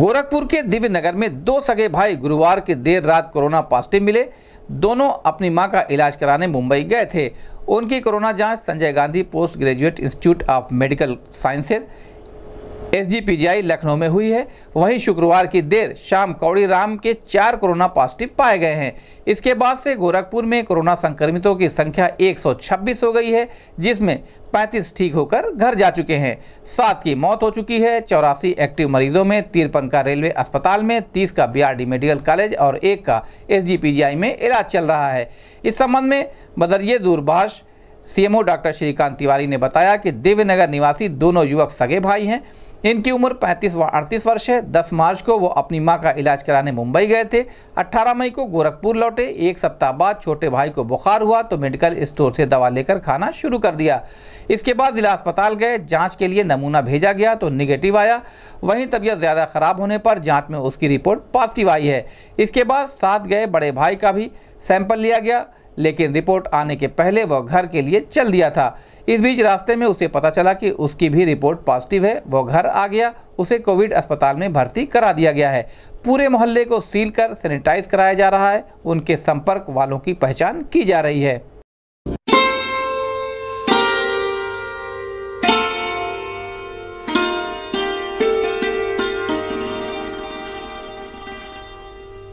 गोरखपुर के दिव्य नगर में दो सगे भाई गुरुवार की देर रात कोरोना पॉजिटिव मिले दोनों अपनी मां का इलाज कराने मुंबई गए थे उनकी कोरोना जांच Sanjay Gandhi Post Graduate Institute of Medical Sciences SGPGI Lucknow में हुई है वहीं शुक्रवार की देर शाम कौड़ी राम के चार कोरोना पॉजिटिव पाए गए हैं इसके बाद से गोरखपुर में कोरोना संक्रमितों की संख्या 126 हो गई है जिसमें 35 ठीक होकर घर जा चुके हैं सात की मौत हो चुकी है चौरासी एक्टिव मरीजों में तिरपन का रेलवे अस्पताल में 30 का बी मेडिकल कॉलेज और एक का एस में इलाज चल रहा है इस संबंध में बदरिये दूरभाष सीएमओ डॉक्टर श्रीकांत तिवारी ने बताया कि दिव्यनगर निवासी दोनों युवक सगे भाई हैं इनकी उम्र 35 व 38 वर्ष है 10 मार्च को वो अपनी मां का इलाज कराने मुंबई गए थे 18 मई को गोरखपुर लौटे एक सप्ताह बाद छोटे भाई को बुखार हुआ तो मेडिकल स्टोर से दवा लेकर खाना शुरू कर दिया इसके बाद जिला अस्पताल गए जांच के लिए नमूना भेजा गया तो निगेटिव आया वहीं तबीयत ज़्यादा ख़राब होने पर जाँच में उसकी रिपोर्ट पॉजिटिव आई है इसके बाद साथ गए बड़े भाई का भी सैंपल लिया गया लेकिन रिपोर्ट आने के पहले वह घर के लिए चल दिया था इस बीच रास्ते में उसे पता चला कि उसकी भी रिपोर्ट पॉजिटिव है वह घर आ गया उसे कोविड अस्पताल में भर्ती करा दिया गया है पूरे मोहल्ले को सील कर सैनिटाइज कराया जा रहा है उनके संपर्क वालों की पहचान की जा रही है